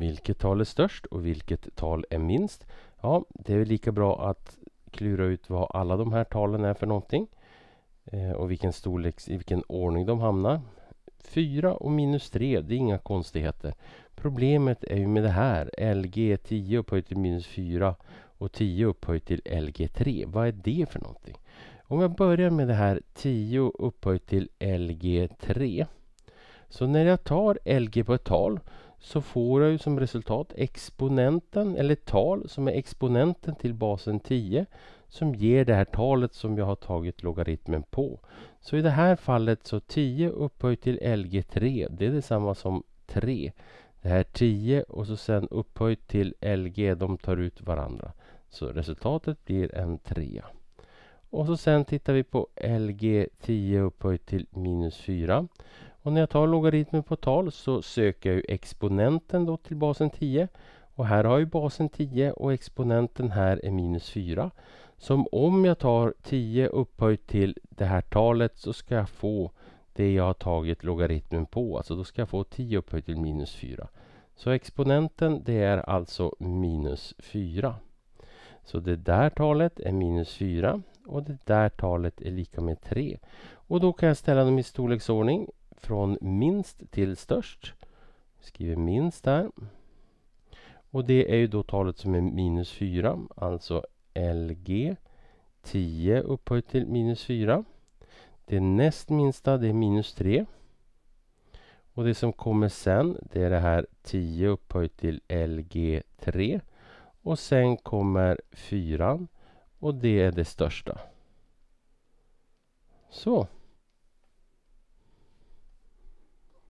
Vilket tal är störst och vilket tal är minst? Ja, det är lika bra att klura ut vad alla de här talen är för någonting eh, och vilken storlek, i vilken ordning de hamnar. 4 och minus 3, det är inga konstigheter. Problemet är ju med det här, LG 10 upphöjt till minus 4 och 10 upphöjt till LG 3. Vad är det för någonting? Om jag börjar med det här 10 upphöjt till LG 3. Så när jag tar LG på ett tal så får jag ju som resultat exponenten eller tal som är exponenten till basen 10 som ger det här talet som jag har tagit logaritmen på. Så i det här fallet så 10 upphöjt till Lg3, det är detsamma som 3. Det här 10 och så sen upphöjt till Lg, de tar ut varandra. Så resultatet blir en 3. Och så sen tittar vi på Lg 10 upphöjt till minus 4. Och när jag tar logaritmen på tal så söker jag exponenten då till basen 10. Och här har jag basen 10 och exponenten här är minus 4. Som om jag tar 10 upphöjt till det här talet så ska jag få det jag har tagit logaritmen på. Alltså då ska jag få 10 upphöjt till minus 4. Så exponenten det är alltså minus 4. Så det där talet är minus 4 och det där talet är lika med 3. Och då kan jag ställa dem i storleksordning från minst till störst. Vi skriver minst här. Och det är ju då talet som är minus 4, alltså LG 10 upphöjt till minus 4. Det näst minsta det är minus 3. Och det som kommer sen det är det här 10 upphöjt till LG 3. Och sen kommer 4 och det är det största. Så.